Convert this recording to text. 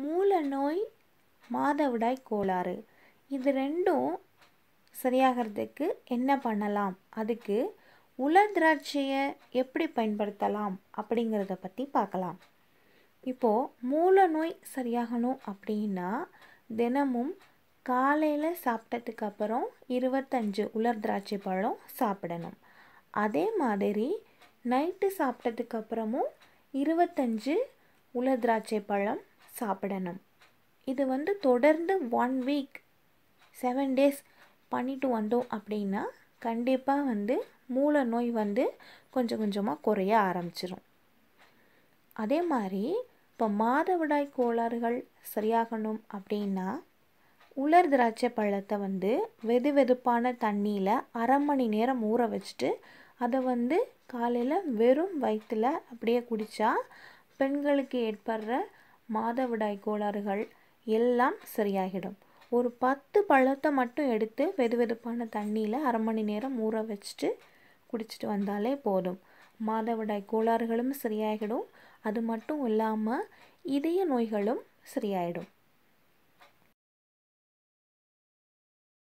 மூல நோய் மாதவிடாய் கோளாறு இது ரெண்டும் சரியாகிறதுக்கு என்ன பண்ணலாம் அதுக்கு உலர் திராட்சையை எப்படி பயன்படுத்தலாம் அப்படிங்கிறத பற்றி பார்க்கலாம் இப்போது மூல நோய் சரியாகணும் அப்படின்னா தினமும் காலையில் சாப்பிட்டதுக்கு அப்புறம் இருபத்தஞ்சு உலர் திராட்சை பழம் சாப்பிடணும் அதே மாதிரி நைட்டு சாப்பிட்டதுக்கு அப்புறமும் இருபத்தஞ்சு உலர் திராட்சை பழம் சாப்பிடணும் இது வந்து தொடர்ந்து ஒன் வீக் செவன் டேஸ் பண்ணிட்டு வந்தோம் அப்படின்னா கண்டிப்பாக வந்து மூல நோய் வந்து கொஞ்சம் கொஞ்சமாக குறைய ஆரம்பிச்சிடும் அதே மாதிரி இப்போ மாதவிடாய் கோளாறுகள் சரியாகணும் அப்படின்னா உலர் திராட்சை பழத்தை வந்து வெது வெதுப்பான தண்ணியில் அரை மணி நேரம் ஊற வச்சுட்டு அதை வந்து காலையில் வெறும் வயிற்றில் அப்படியே குடித்தா பெண்களுக்கு ஏற்படுற மாதவிடாய் கோளாறுகள் எல்லாம் சரியாகிடும் ஒரு பத்து பழத்தை மட்டும் எடுத்து வெது வெதுப்பான தண்ணியில் அரை மணி நேரம் ஊற வச்சுட்டு குடிச்சிட்டு வந்தாலே போதும் மாதவிடாய் கோளாறுகளும் சரியாகிடும் அது மட்டும் இல்லாமல் இதய நோய்களும் சரியாயிடும்